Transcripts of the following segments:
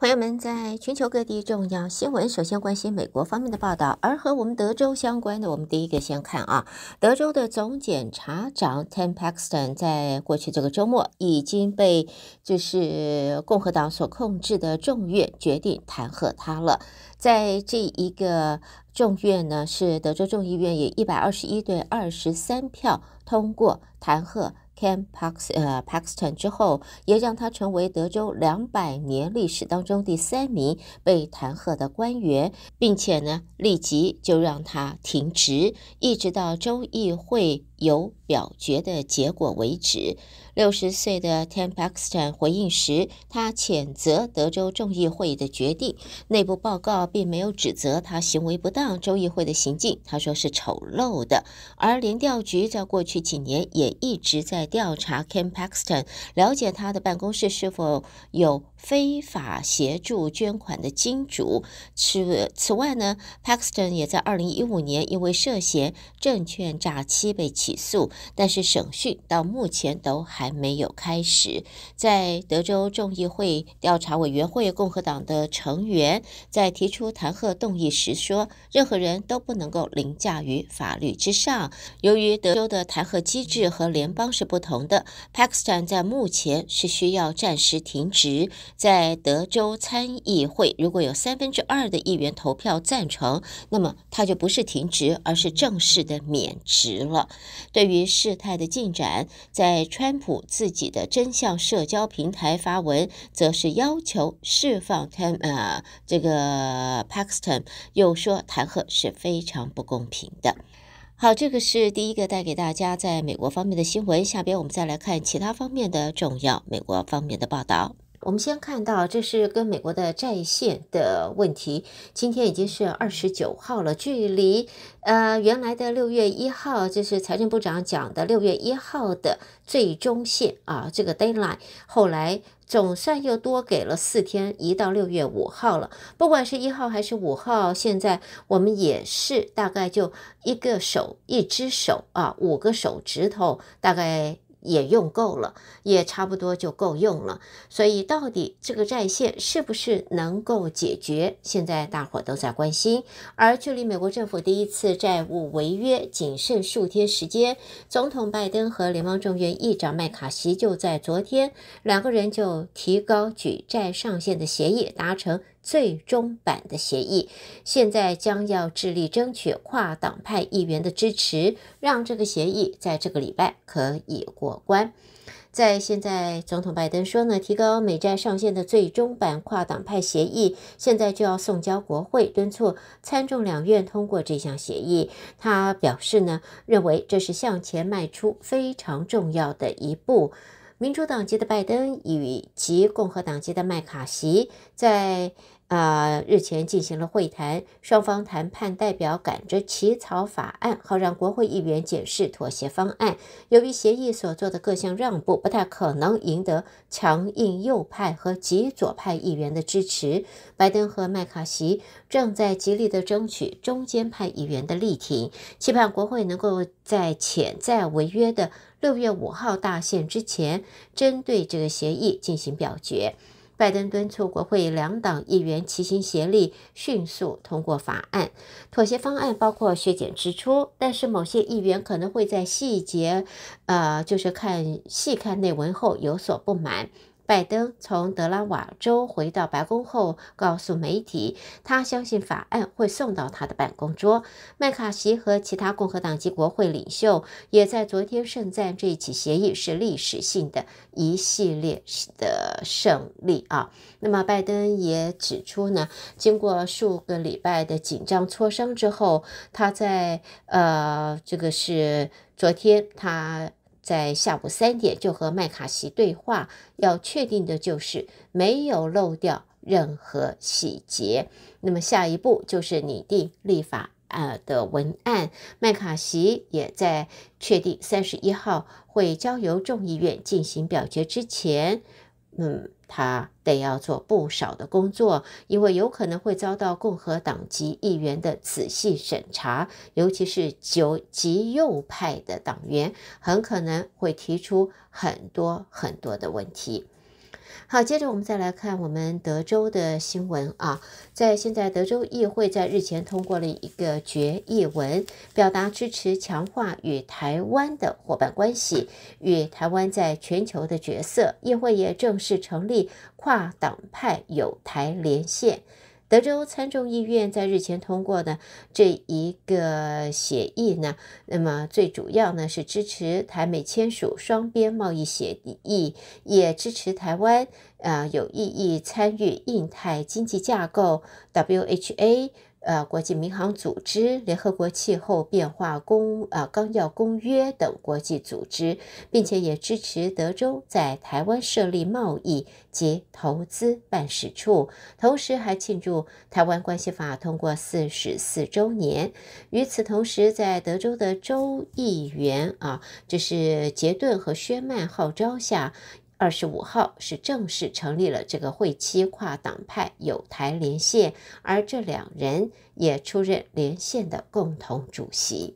朋友们，在全球各地重要新闻，首先关心美国方面的报道，而和我们德州相关的，我们第一个先看啊，德州的总检察长 t e m p a x s t o n 在过去这个周末已经被就是共和党所控制的众院决定弹劾他了，在这一个众院呢，是德州众议院以一百二十一对二十三票通过弹劾。Ken Pax 呃 Paxton 之后，也让他成为德州两百年历史当中第三名被弹劾的官员，并且呢，立即就让他停职，一直到州议会。有表决的结果为止。六十岁的 Kemp a x t o n 回应时，他谴责德州众议会的决定。内部报告并没有指责他行为不当，州议会的行径。他说是丑陋的。而联调局在过去几年也一直在调查 Kemp Paxton，了解他的办公室是否有。非法协助捐款的金主。此此外呢，Pakistan 也在二零一五年因为涉嫌证券诈欺被起诉，但是审讯到目前都还没有开始。在德州众议院调查委员会，共和党的成员在提出弹劾动议时说：“任何人都不能够凌驾于法律之上。”由于德州的弹劾机制和联邦是不同的，Pakistan 在目前是需要暂时停职。在德州参议会，如果有三分之二的议员投票赞成，那么他就不是停职，而是正式的免职了。对于事态的进展，在川普自己的真相社交平台发文，则是要求释放泰呃这个 Paxton，又说弹劾是非常不公平的。好，这个是第一个带给大家在美国方面的新闻。下边我们再来看其他方面的重要美国方面的报道。我们先看到，这是跟美国的债线的问题。今天已经是二十九号了，距离呃原来的六月一号，就是财政部长讲的六月一号的最终线啊，这个 deadline，后来总算又多给了四天，移到六月五号了。不管是一号还是五号，现在我们也是大概就一个手，一只手啊，五个手指头，大概。也用够了，也差不多就够用了，所以到底这个债券是不是能够解决？现在大伙都在关心。而距离美国政府第一次债务违约仅剩数天时间，总统拜登和联邦众院议长麦卡锡就在昨天，两个人就提高举债上限的协议达成。最终版的协议，现在将要致力争取跨党派议员的支持，让这个协议在这个礼拜可以过关。在现在，总统拜登说呢，提高美债上限的最终版跨党派协议，现在就要送交国会，敦促参众两院通过这项协议。他表示呢，认为这是向前迈出非常重要的一步。民主党籍的拜登与其共和党籍的麦卡锡在呃日前进行了会谈，双方谈判代表赶着起草法案，好让国会议员检视妥协方案。由于协议所做的各项让步不太可能赢得强硬右派和极左派议员的支持，拜登和麦卡锡正在极力的争取中间派议员的力挺，期盼国会能够在潜在违约的。六月五号大限之前，针对这个协议进行表决。拜登敦促国会两党议员齐心协力，迅速通过法案。妥协方案包括削减支出，但是某些议员可能会在细节，呃，就是看细看内文后有所不满。拜登从德拉瓦州回到白宫后，告诉媒体，他相信法案会送到他的办公桌。麦卡锡和其他共和党籍国会领袖也在昨天盛赞这一起协议是历史性的一系列的胜利啊。那么，拜登也指出呢，经过数个礼拜的紧张磋商之后，他在呃，这个是昨天他。在下午三点就和麦卡锡对话，要确定的就是没有漏掉任何细节。那么下一步就是拟定立法案的文案。麦卡锡也在确定三十一号会交由众议院进行表决之前。嗯，他得要做不少的工作，因为有可能会遭到共和党籍议员的仔细审查，尤其是九极右派的党员，很可能会提出很多很多的问题。好，接着我们再来看我们德州的新闻啊，在现在德州议会在日前通过了一个决议文，表达支持强化与台湾的伙伴关系与台湾在全球的角色。议会也正式成立跨党派友台连线。德州参众议院在日前通过的这一个协议呢，那么最主要呢是支持台美签署双边贸易协议，也支持台湾啊有意义参与印太经济架构 （WHA）。呃，国际民航组织、联合国气候变化公啊纲要公约等国际组织，并且也支持德州在台湾设立贸易及投资办事处，同时还庆祝《台湾关系法》通过四十四周年。与此同时，在德州的州议员啊，就是杰顿和薛曼号召下。二十五号是正式成立了这个会期跨党派友台连线，而这两人也出任连线的共同主席。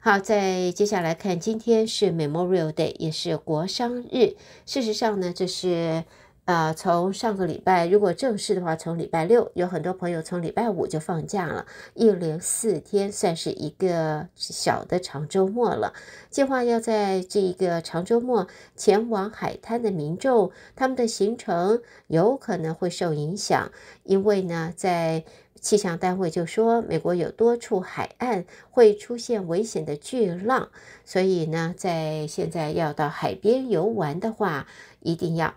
好，在接下来看，今天是 Memorial Day，也是国殇日。事实上呢，这是。啊，从上个礼拜，如果正式的话，从礼拜六，有很多朋友从礼拜五就放假了，一连四天算是一个小的长周末了。计划要在这一个长周末前往海滩的民众，他们的行程有可能会受影响，因为呢，在气象单位就说美国有多处海岸会出现危险的巨浪，所以呢，在现在要到海边游玩的话，一定要。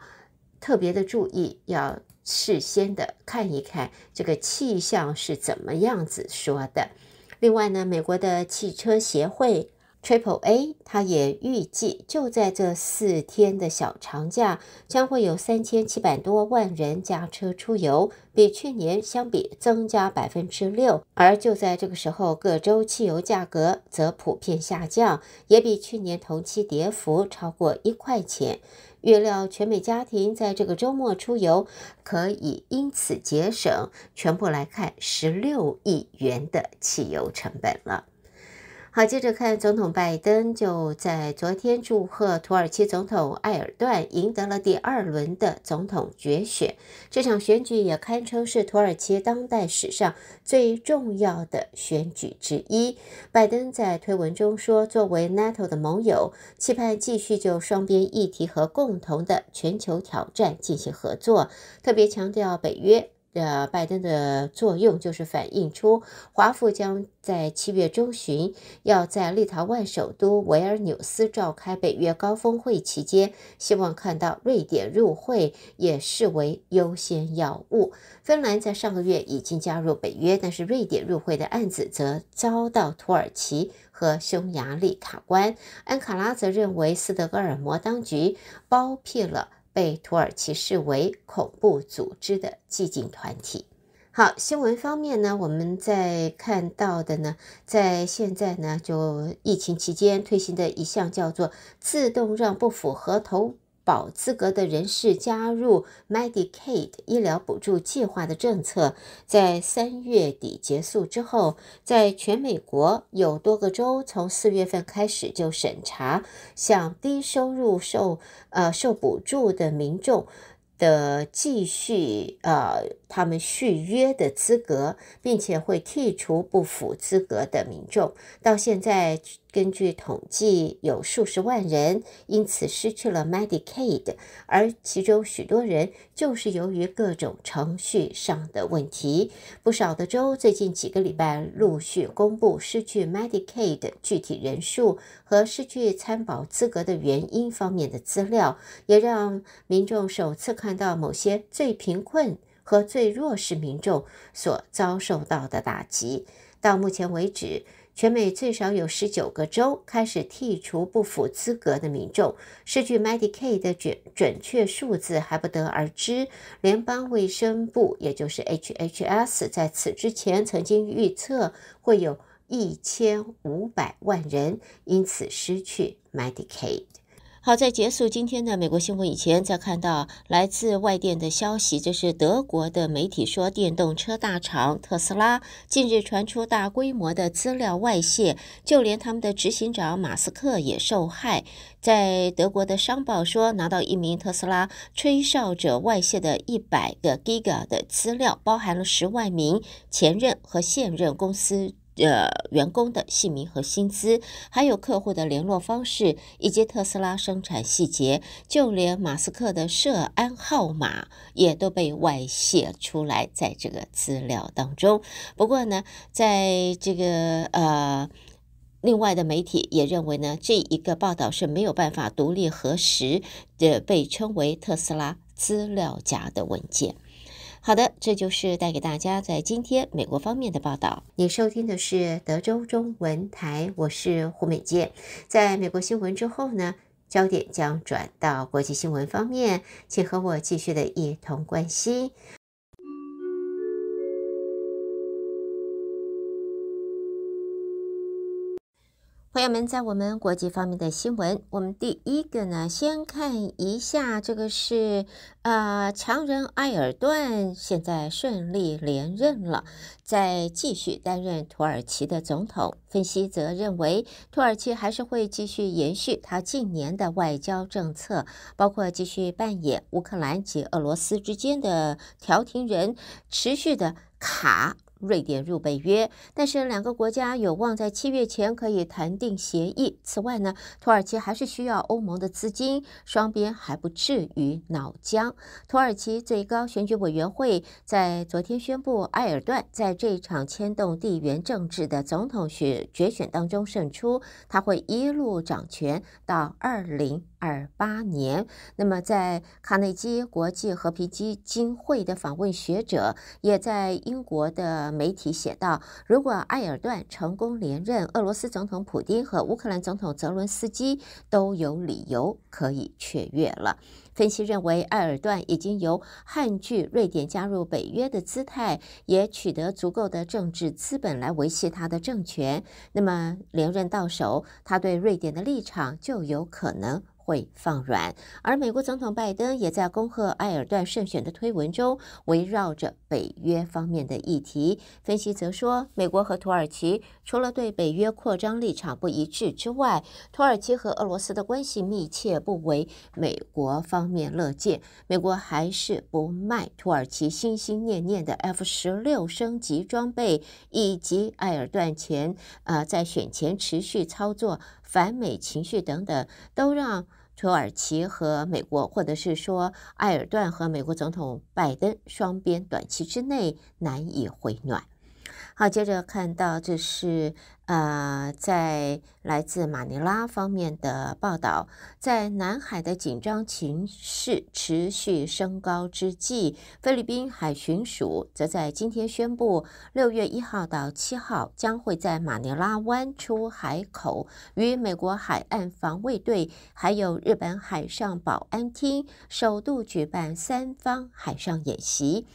特别的注意，要事先的看一看这个气象是怎么样子说的。另外呢，美国的汽车协会 Triple A，它也预计，就在这四天的小长假，将会有三千七百多万人驾车出游，比去年相比增加百分之六。而就在这个时候，各州汽油价格则普遍下降，也比去年同期跌幅超过一块钱。预料全美家庭在这个周末出游，可以因此节省全部来看十六亿元的汽油成本了。好，接着看，总统拜登就在昨天祝贺土耳其总统埃尔段赢得了第二轮的总统决选。这场选举也堪称是土耳其当代史上最重要的选举之一。拜登在推文中说：“作为 NATO 的盟友，期盼继续就双边议题和共同的全球挑战进行合作，特别强调北约。”呃，拜登的作用就是反映出，华府将在七月中旬要在立陶宛首都维尔纽斯召开北约高峰会期间，希望看到瑞典入会，也视为优先要务。芬兰在上个月已经加入北约，但是瑞典入会的案子则遭到土耳其和匈牙利卡关。安卡拉则认为斯德哥尔摩当局包庇了。被土耳其视为恐怖组织的激进团体。好，新闻方面呢，我们在看到的呢，在现在呢，就疫情期间推行的一项叫做自动让不符合投。保资格的人士加入 Medicaid 医疗补助计划的政策，在三月底结束之后，在全美国有多个州从四月份开始就审查向低收入受呃受补助的民众的继续呃他们续约的资格，并且会剔除不符资格的民众，到现在。根据统计，有数十万人因此失去了 Medicaid，而其中许多人就是由于各种程序上的问题。不少的州最近几个礼拜陆续公布失去 Medicaid 具体人数和失去参保资格的原因方面的资料，也让民众首次看到某些最贫困和最弱势民众所遭受到的打击。到目前为止。全美最少有十九个州开始剔除不符资格的民众，失去 Medicaid 的准准确数字还不得而知。联邦卫生部，也就是 HHS，在此之前曾经预测会有一千五百万人因此失去 Medicaid。好，在结束今天的美国新闻以前，再看到来自外电的消息，这是德国的媒体说，电动车大厂特斯拉近日传出大规模的资料外泄，就连他们的执行长马斯克也受害。在德国的商报说，拿到一名特斯拉吹哨者外泄的一百个 Giga 的资料，包含了十万名前任和现任公司。呃，员工的姓名和薪资，还有客户的联络方式，以及特斯拉生产细节，就连马斯克的社安号码也都被外泄出来，在这个资料当中。不过呢，在这个呃，另外的媒体也认为呢，这一个报道是没有办法独立核实的，被称为特斯拉资料夹的文件。好的，这就是带给大家在今天美国方面的报道。你收听的是德州中文台，我是胡美健。在美国新闻之后呢，焦点将转到国际新闻方面，请和我继续的一同关心。朋友们，在我们国际方面的新闻，我们第一个呢，先看一下这个是，呃，强人埃尔顿现在顺利连任了，在继续担任土耳其的总统。分析则认为，土耳其还是会继续延续他近年的外交政策，包括继续扮演乌克兰及俄罗斯之间的调停人，持续的卡。瑞典入北约，但是两个国家有望在七月前可以谈定协议。此外呢，土耳其还是需要欧盟的资金，双边还不至于脑浆。土耳其最高选举委员会在昨天宣布，埃尔段在这场牵动地缘政治的总统选决选当中胜出，他会一路掌权到二零。二八年，那么在卡内基国际和平基金会的访问学者也在英国的媒体写道：，如果埃尔段成功连任，俄罗斯总统普京和乌克兰总统泽伦斯基都有理由可以雀跃了。分析认为，埃尔段已经由汉剧瑞典加入北约的姿态，也取得足够的政治资本来维系他的政权。那么连任到手，他对瑞典的立场就有可能。会放软，而美国总统拜登也在恭贺埃尔段胜选的推文中围绕着北约方面的议题。分析则说，美国和土耳其除了对北约扩张立场不一致之外，土耳其和俄罗斯的关系密切，不为美国方面乐见。美国还是不卖土耳其心心念念的 F 十六升级装备，以及埃尔段前啊在选前持续操作反美情绪等等，都让。土耳其和美国，或者是说埃尔段和美国总统拜登，双边短期之内难以回暖。好，接着看到这是，呃，在来自马尼拉方面的报道，在南海的紧张情势持续升高之际，菲律宾海巡署则在今天宣布，六月一号到七号将会在马尼拉湾出海口与美国海岸防卫队还有日本海上保安厅首度举办三方海上演习。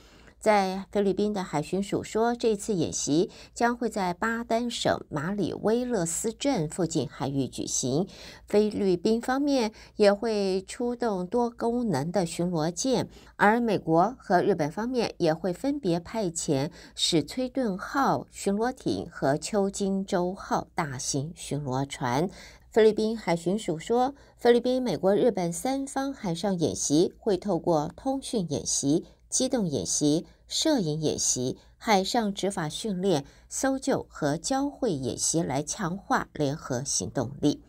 在菲律宾的海巡署说，这次演习将会在巴丹省马里威勒斯镇附近海域举行。菲律宾方面也会出动多功能的巡逻舰，而美国和日本方面也会分别派遣史崔顿号巡逻艇和秋金洲号大型巡逻船。菲律宾海巡署说，菲律宾、美国、日本三方海上演习会透过通讯演习。机动演习、摄影演习、海上执法训练、搜救和交汇演习来强化联合行动力。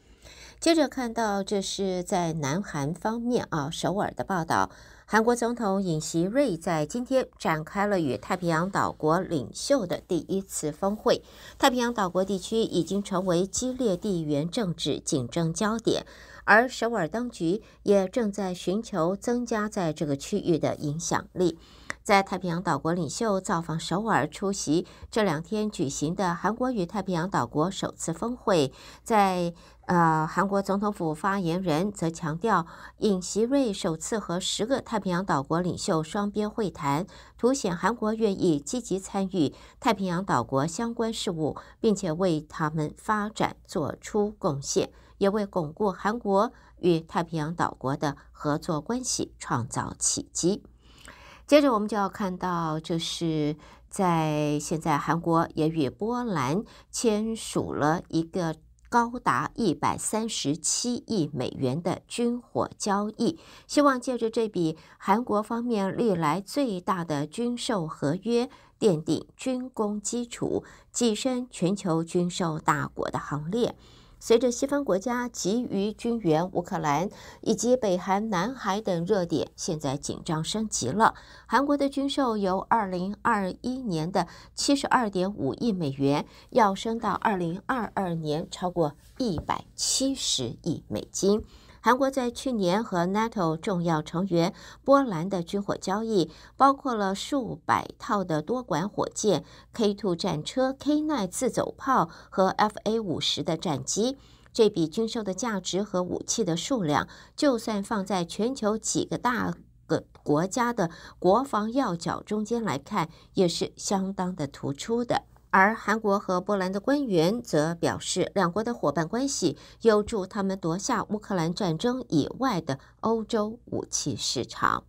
接着看到，这是在南韩方面啊，首尔的报道，韩国总统尹锡瑞在今天展开了与太平洋岛国领袖的第一次峰会。太平洋岛国地区已经成为激烈地缘政治竞争焦点。而首尔当局也正在寻求增加在这个区域的影响力。在太平洋岛国领袖造访首尔出席这两天举行的韩国与太平洋岛国首次峰会，在呃韩国总统府发言人则强调，尹锡瑞首次和十个太平洋岛国领袖双边会谈，凸显韩国愿意积极参与太平洋岛国相关事务，并且为他们发展做出贡献。也为巩固韩国与太平洋岛国的合作关系创造契机。接着，我们就要看到，就是在现在，韩国也与波兰签署了一个高达一百三十七亿美元的军火交易，希望借着这笔韩国方面历来最大的军售合约，奠定军工基础，跻身全球军售大国的行列。随着西方国家急于军援乌克兰，以及北韩南海等热点，现在紧张升级了。韩国的军售由2021年的72.5亿美元，要升到2022年超过170亿美金。韩国在去年和 NATO 重要成员波兰的军火交易，包括了数百套的多管火箭 K2 战车、K9 自走炮和 FA50 的战机。这笔军售的价值和武器的数量，就算放在全球几个大个国家的国防要角中间来看，也是相当的突出的。而韩国和波兰的官员则表示，两国的伙伴关系有助他们夺下乌克兰战争以外的欧洲武器市场。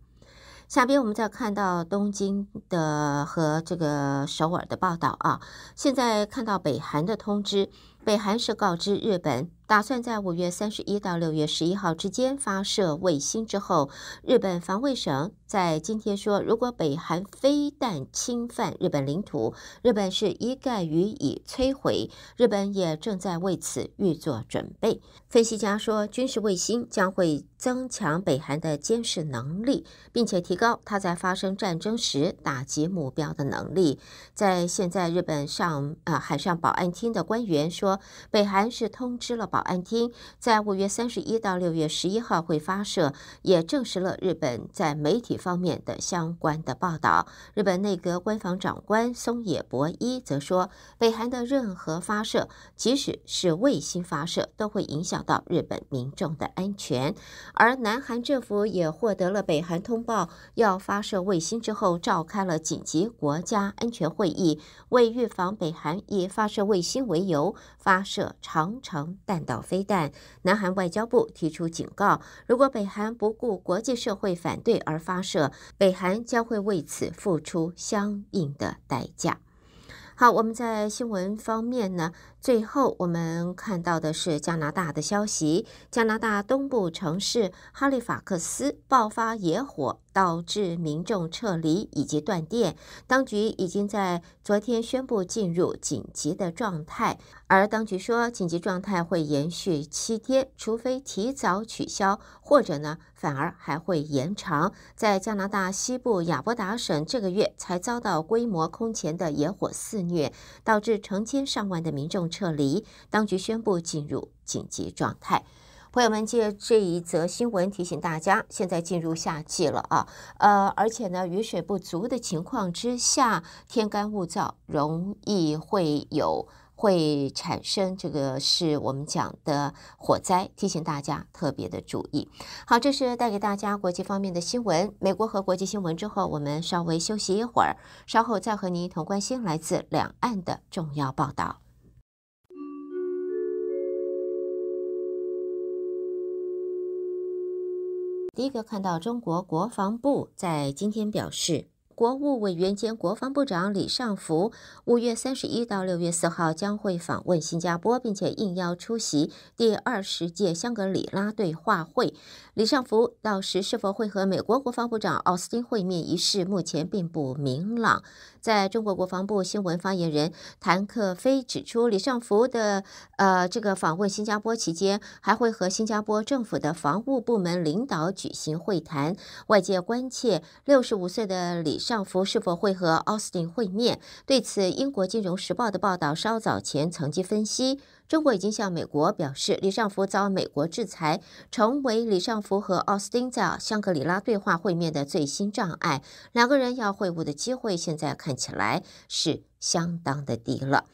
下边我们再看到东京的和这个首尔的报道啊，现在看到北韩的通知。北韩是告知日本，打算在五月三十一到六月十一号之间发射卫星之后，日本防卫省在今天说，如果北韩非但侵犯日本领土，日本是一概予以摧毁。日本也正在为此预做准备。分析家说，军事卫星将会增强北韩的监视能力，并且提高它在发生战争时打击目标的能力。在现在，日本上呃海上保安厅的官员说。北韩是通知了保安厅，在五月三十一到六月十一号会发射，也证实了日本在媒体方面的相关的报道。日本内阁官房长官松野博一则说，北韩的任何发射，即使是卫星发射，都会影响到日本民众的安全。而南韩政府也获得了北韩通报要发射卫星之后，召开了紧急国家安全会议，为预防北韩以发射卫星为由。发射长城弹道飞弹，南韩外交部提出警告：如果北韩不顾国际社会反对而发射，北韩将会为此付出相应的代价。好，我们在新闻方面呢，最后我们看到的是加拿大的消息：加拿大东部城市哈利法克斯爆发野火。导致民众撤离以及断电，当局已经在昨天宣布进入紧急的状态，而当局说紧急状态会延续七天，除非提早取消，或者呢反而还会延长。在加拿大西部亚伯达省，这个月才遭到规模空前的野火肆虐，导致成千上万的民众撤离，当局宣布进入紧急状态。朋友们，借这一则新闻提醒大家，现在进入夏季了啊，呃，而且呢，雨水不足的情况之下，天干物燥，容易会有会产生这个是我们讲的火灾，提醒大家特别的注意。好，这是带给大家国际方面的新闻，美国和国际新闻之后，我们稍微休息一会儿，稍后再和您一同关心来自两岸的重要报道。第一个看到中国国防部在今天表示，国务委员兼国防部长李尚福五月三十一到六月四号将会访问新加坡，并且应邀出席第二十届香格里拉对话会。李尚福到时是否会和美国国防部长奥斯汀会面一事，目前并不明朗。在中国国防部新闻发言人谭克飞指出，李尚福的呃这个访问新加坡期间，还会和新加坡政府的防务部门领导举行会谈。外界关切，六十五岁的李尚福是否会和奥斯汀会面？对此，英国金融时报的报道稍早前曾经分析。中国已经向美国表示，李尚福遭美国制裁，成为李尚福和奥斯汀在香格里拉对话会面的最新障碍。两个人要会晤的机会，现在看起来是相当的低了。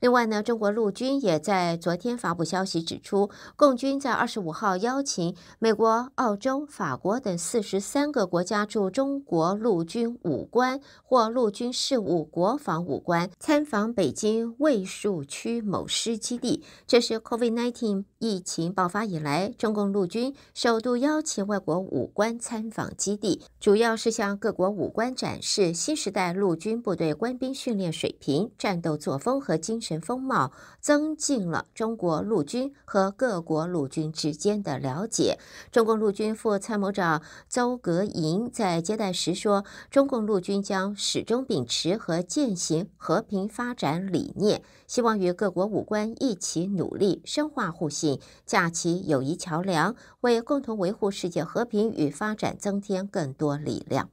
另外呢，中国陆军也在昨天发布消息，指出，共军在二十五号邀请美国、澳洲、法国等四十三个国家驻中国陆军武官或陆军事务国防武官参访北京卫戍区某师基地。这是 COVID-19。疫情爆发以来，中共陆军首度邀请外国武官参访基地，主要是向各国武官展示新时代陆军部队官兵训练水平、战斗作风和精神风貌，增进了中国陆军和各国陆军之间的了解。中共陆军副参谋长邹格银在接待时说：“中共陆军将始终秉持和践行和平发展理念，希望与各国武官一起努力，深化互信。”架起友谊桥梁，为共同维护世界和平与发展增添更多力量。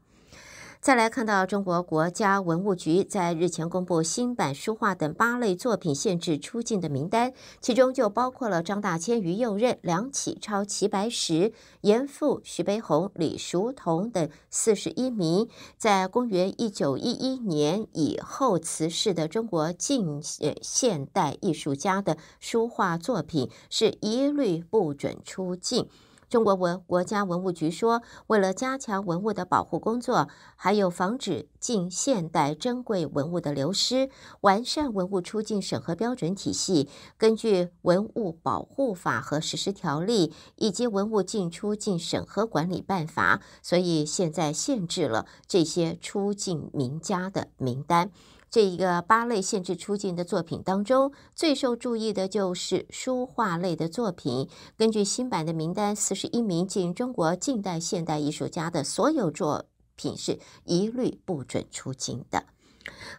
再来看到中国国家文物局在日前公布新版书画等八类作品限制出境的名单，其中就包括了张大千、于右任、梁启超、齐白石、严复、徐悲鸿、李叔同等四十一名在公元一九一一年以后辞世的中国近现代艺术家的书画作品，是一律不准出境。中国文国家文物局说，为了加强文物的保护工作，还有防止近现代珍贵文物的流失，完善文物出境审核标准体系，根据《文物保护法》和实施条例以及《文物进出境审核管理办法》，所以现在限制了这些出境名家的名单。这一个八类限制出境的作品当中，最受注意的就是书画类的作品。根据新版的名单，四十一名进中国近代现代艺术家的所有作品是一律不准出境的。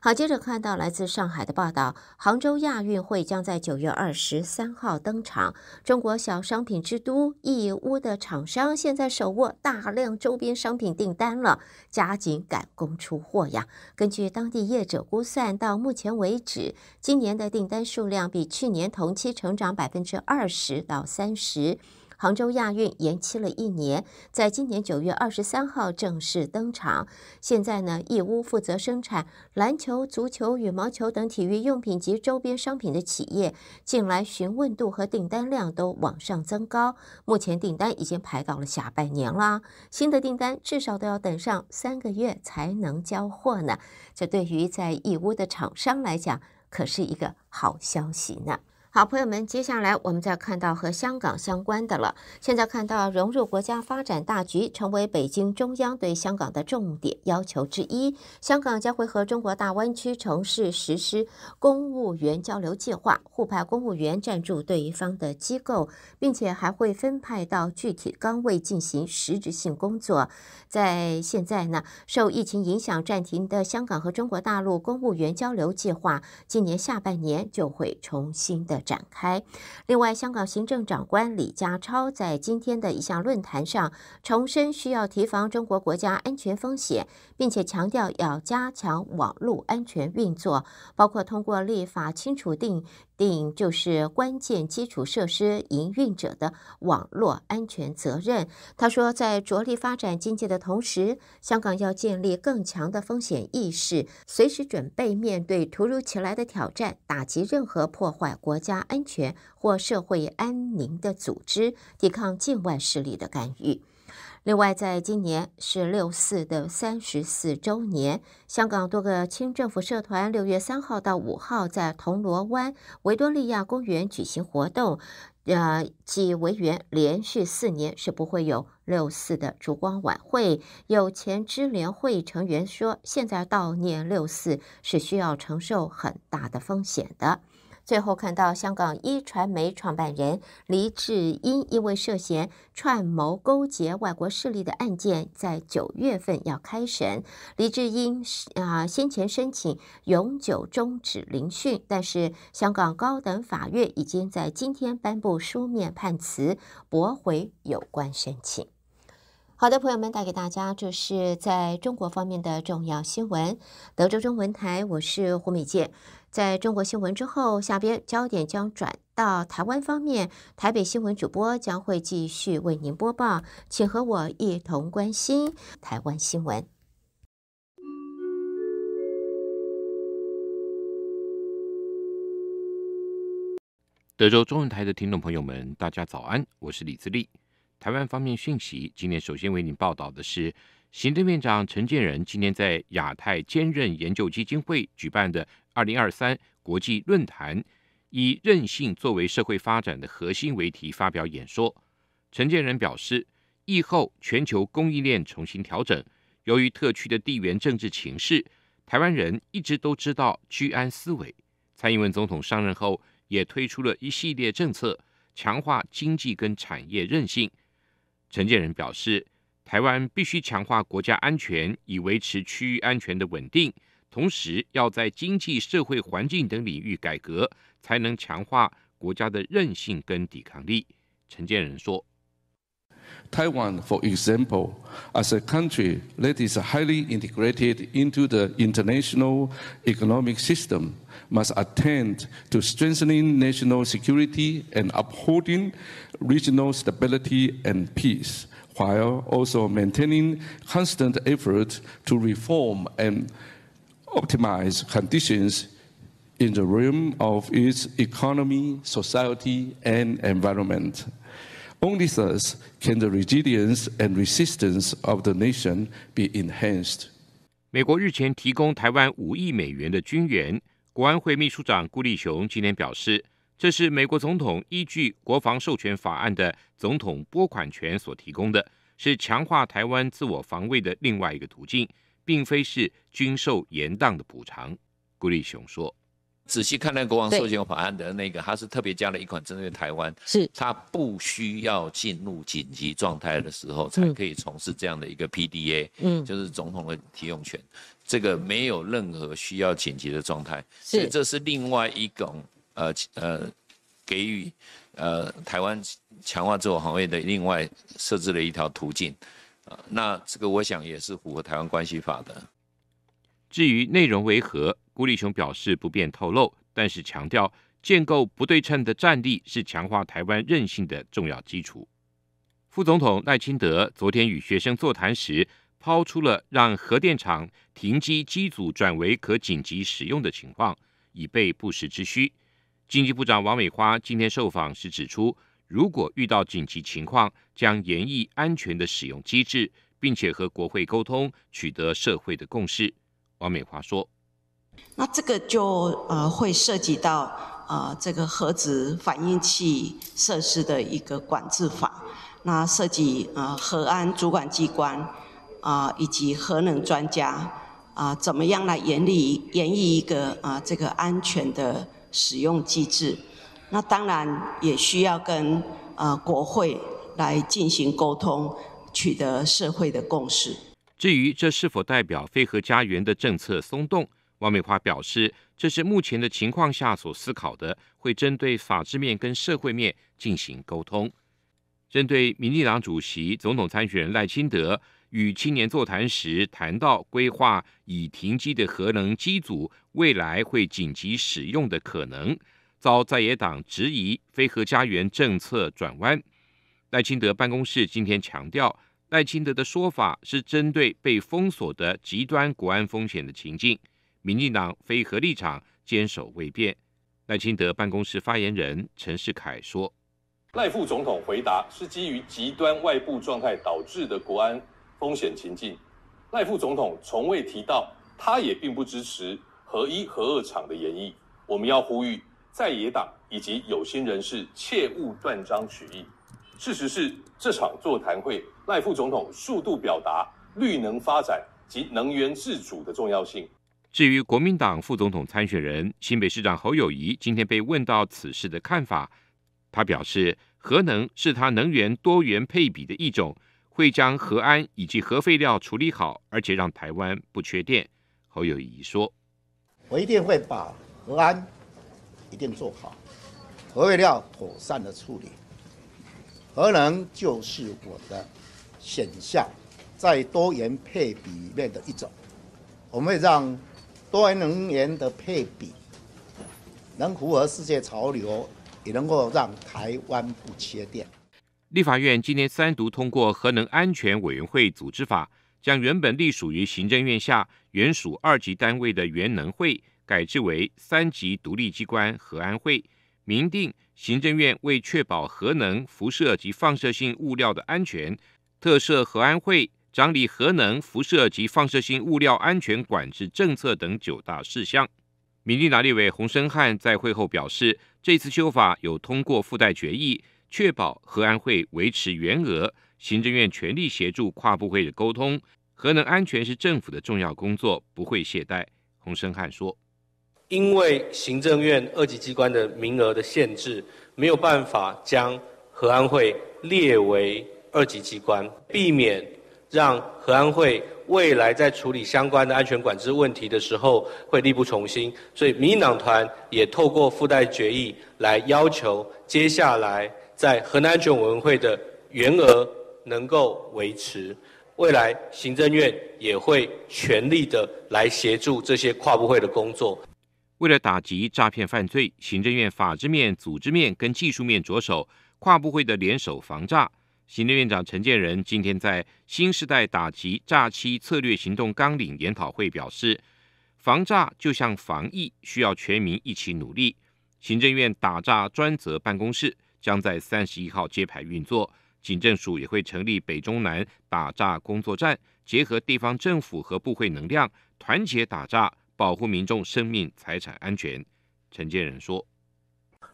好，接着看到来自上海的报道，杭州亚运会将在九月二十三号登场。中国小商品之都义乌的厂商现在手握大量周边商品订单了，加紧赶工出货呀。根据当地业者估算，到目前为止，今年的订单数量比去年同期成长百分之二十到三十。杭州亚运延期了一年，在今年九月二十三号正式登场。现在呢，义乌负责生产篮球、足球、羽毛球等体育用品及周边商品的企业，近来询问度和订单量都往上增高。目前订单已经排到了下半年了，新的订单至少都要等上三个月才能交货呢。这对于在义乌的厂商来讲，可是一个好消息呢。好朋友们，接下来我们再看到和香港相关的了。现在看到融入国家发展大局，成为北京中央对香港的重点要求之一。香港将会和中国大湾区城市实施公务员交流计划，互派公务员赞助对方的机构，并且还会分派到具体岗位进行实质性工作。在现在呢，受疫情影响暂停的香港和中国大陆公务员交流计划，今年下半年就会重新的。展开。另外，香港行政长官李家超在今天的一项论坛上重申，需要提防中国国家安全风险，并且强调要加强网络安全运作，包括通过立法清楚定。定就是关键基础设施营运者的网络安全责任。他说，在着力发展经济的同时，香港要建立更强的风险意识，随时准备面对突如其来的挑战，打击任何破坏国家安全或社会安宁的组织，抵抗境外势力的干预。另外，在今年是六四的三十四周年，香港多个清政府社团六月三号到五号在铜锣湾维多利亚公园举行活动，呃，即委员连续四年是不会有六四的烛光晚会。有前支联会成员说，现在悼念六四是需要承受很大的风险的。最后看到，香港一传媒创办人黎智英因为涉嫌串谋勾结外国势力的案件，在九月份要开审。黎智英啊，先前申请永久终止聆讯，但是香港高等法院已经在今天颁布书面判词，驳回有关申请。好的，朋友们，带给大家这是在中国方面的重要新闻。德州中文台，我是胡美健。在中国新闻之后，下边焦点将转到台湾方面，台北新闻主播将会继续为您播报，请和我一同关心台湾新闻。德州中文台的听众朋友们，大家早安，我是李自立。台湾方面讯息，今天首先为您报道的是，行政院长陈建仁今天在亚太坚韧研究基金会举办的二零二三国际论坛，以“韧性作为社会发展的核心”为题发表演说。陈建仁表示，疫后全球供应链重新调整，由于特区的地缘政治情势，台湾人一直都知道居安思危。蔡英文总统上任后，也推出了一系列政策，强化经济跟产业韧性。陈建人表示，台湾必须强化国家安全，以维持区域安全的稳定；同时，要在经济社会环境等领域改革，才能强化国家的韧性跟抵抗力。陈建人说。Taiwan, for example, as a country that is highly integrated into the international economic system, must attend to strengthening national security and upholding regional stability and peace, while also maintaining constant effort to reform and optimize conditions in the realm of its economy, society, and environment. Only thus can the resilience and resistance of the nation be enhanced。美国日前提供台湾五亿美元的军援，国安会秘书长顾立雄今天表示，这是美国总统依据国防授权法案的总统拨款权所提供的，是强化台湾自我防卫的另外一个途径，并非是军售延宕的补偿。顾立雄说。仔细看那《国王授权法案》的那个，它是特别加了一款针对台湾，是它不需要进入紧急状态的时候才可以从事这样的一个 PDA，嗯，就是总统的提用权，这个没有任何需要紧急的状态，所以这是另外一种呃呃给予呃台湾强化自我防卫的另外设置了一条途径，那这个我想也是符合台湾关系法的。至于内容为何，郭立雄表示不便透露，但是强调建构不对称的战力是强化台湾韧性的重要基础。副总统赖清德昨天与学生座谈时，抛出了让核电厂停机机组转为可紧急使用的情况，以备不时之需。经济部长王美花今天受访时指出，如果遇到紧急情况，将研议安全的使用机制，并且和国会沟通，取得社会的共识。王美华说：“那这个就呃会涉及到啊这个核子反应器设施的一个管制法，那涉及啊核安主管机关啊以及核能专家啊怎么样来演厉演绎一个啊这个安全的使用机制？那当然也需要跟呃国会来进行沟通，取得社会的共识。”至于这是否代表飞核家园的政策松动，王美花表示，这是目前的情况下所思考的，会针对法制面跟社会面进行沟通。针对民进党主席、总统参选人赖清德与青年座谈时谈到规划已停机的核能机组未来会紧急使用的可能，遭在野党质疑非核家园政策转弯。赖清德办公室今天强调。赖清德的说法是针对被封锁的极端国安风险的情境，民进党非核立场坚守未变。赖清德办公室发言人陈世凯说：“赖副总统回答是基于极端外部状态导致的国安风险情境。赖副总统从未提到，他也并不支持核一核二场的演绎。我们要呼吁在野党以及有心人士切勿断章取义。事实是这场座谈会。”赖副总统速度表达绿能发展及能源自主的重要性。至于国民党副总统参选人新北市长侯友谊，今天被问到此事的看法，他表示：核能是他能源多元配比的一种，会将核安以及核废料处理好，而且让台湾不缺电。侯友谊说：“我一定会把核安一定做好，核废料妥善的处理，核能就是我的。”选项，在多元配比里面的一种，我们会让多元能源的配比能符合世界潮流，也能够让台湾不缺电。立法院今天三读通过《核能安全委员会组织法》，将原本隶属于行政院下、原属二级单位的原能会改制为三级独立机关核安会，明定行政院为确保核能、辐射及放射性物料的安全。特设核安会，整理核能、辐射及放射性物料安全管制政策等九大事项。民进党立委洪生汉在会后表示，这次修法有通过附带决议，确保核安会维持原额。行政院全力协助跨部会的沟通，核能安全是政府的重要工作，不会懈怠。洪生汉说：“因为行政院二级机关的名额的限制，没有办法将核安会列为。”二级机关，避免让和安会未来在处理相关的安全管制问题的时候会力不从心，所以民进党团也透过附带决议来要求，接下来在河南安全委员会的原额能够维持，未来行政院也会全力的来协助这些跨部会的工作。为了打击诈骗犯罪，行政院法制面、组织面跟技术面着手跨部会的联手防诈。行政院长陈建仁今天在新时代打击诈欺策略行动纲领研讨会表示，防诈就像防疫，需要全民一起努力。行政院打诈专责办公室将在三十一号揭牌运作，警政署也会成立北中南打诈工作站，结合地方政府和部会能量，团结打诈，保护民众生命财产安全。陈建仁说。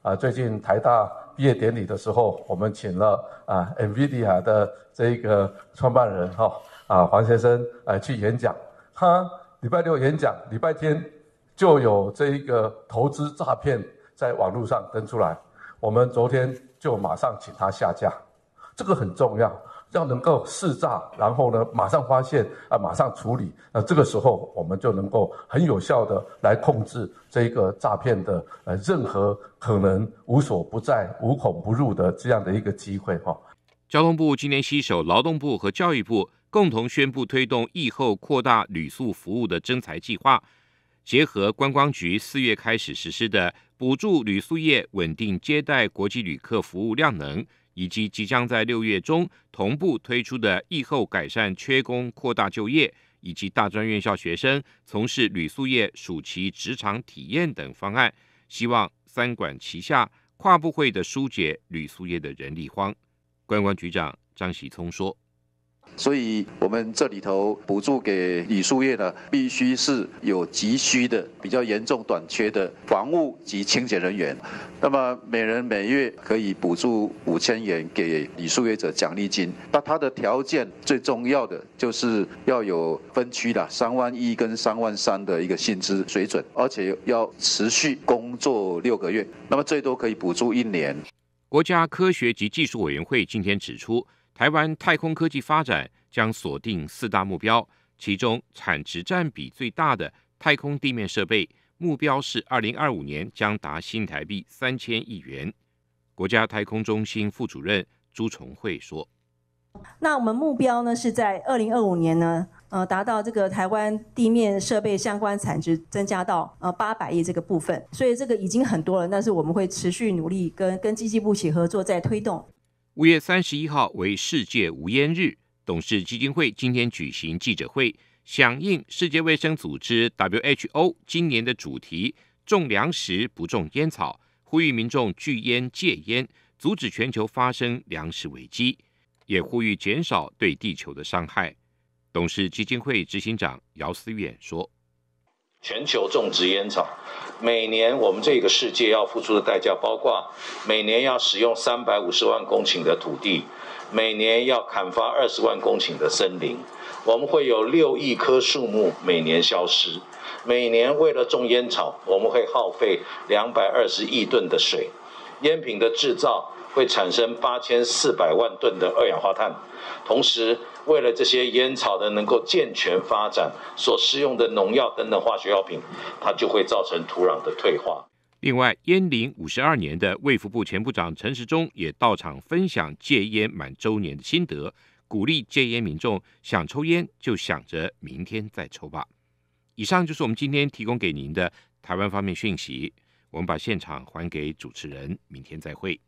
啊，最近台大毕业典礼的时候，我们请了啊，NVIDIA 的这一个创办人哈，啊黄先生啊、去演讲。他礼拜六演讲，礼拜天就有这一个投资诈骗在网络上登出来，我们昨天就马上请他下架，这个很重要。要能够试炸，然后呢，马上发现啊，马上处理。那这个时候，我们就能够很有效的来控制这一个诈骗的呃任何可能无所不在、无孔不入的这样的一个机会哈。交通部今年携手劳动部和教育部，共同宣布推动疫后扩大旅宿服务的征才计划，结合观光局四月开始实施的补助旅宿业稳定接待国际旅客服务量能。以及即将在六月中同步推出的疫后改善缺工、扩大就业，以及大专院校学生从事旅宿业暑期职场体验等方案，希望三管齐下，跨部会的疏解旅宿业的人力荒。观光局长张喜聪说。所以，我们这里头补助给李树业呢，必须是有急需的、比较严重短缺的房屋及清洁人员。那么，每人每月可以补助五千元给李树业者奖励金。但他的条件最重要的就是要有分区的三万一跟三万三的一个薪资水准，而且要持续工作六个月。那么最多可以补助一年。国家科学及技术委员会今天指出。台湾太空科技发展将锁定四大目标，其中产值占比最大的太空地面设备目标是二零二五年将达新台币三千亿元。国家太空中心副主任朱重慧说：“那我们目标呢是在二零二五年呢，呃，达到这个台湾地面设备相关产值增加到呃八百亿这个部分，所以这个已经很多了，但是我们会持续努力跟跟经济部一起合作，在推动。”五月三十一号为世界无烟日，董事基金会今天举行记者会，响应世界卫生组织 （WHO） 今年的主题“种粮食不种烟草”，呼吁民众拒烟戒烟，阻止全球发生粮食危机，也呼吁减少对地球的伤害。董事基金会执行长姚思远说。全球种植烟草，每年我们这个世界要付出的代价，包括每年要使用三百五十万公顷的土地，每年要砍伐二十万公顷的森林，我们会有六亿棵树木每年消失，每年为了种烟草，我们会耗费两百二十亿吨的水，烟品的制造会产生八千四百万吨的二氧化碳，同时。为了这些烟草的能够健全发展，所施用的农药等等化学药品，它就会造成土壤的退化。另外，烟龄五十二年的卫福部前部长陈时中也到场分享戒烟满周年的心得，鼓励戒烟民众想抽烟就想着明天再抽吧。以上就是我们今天提供给您的台湾方面讯息。我们把现场还给主持人，明天再会。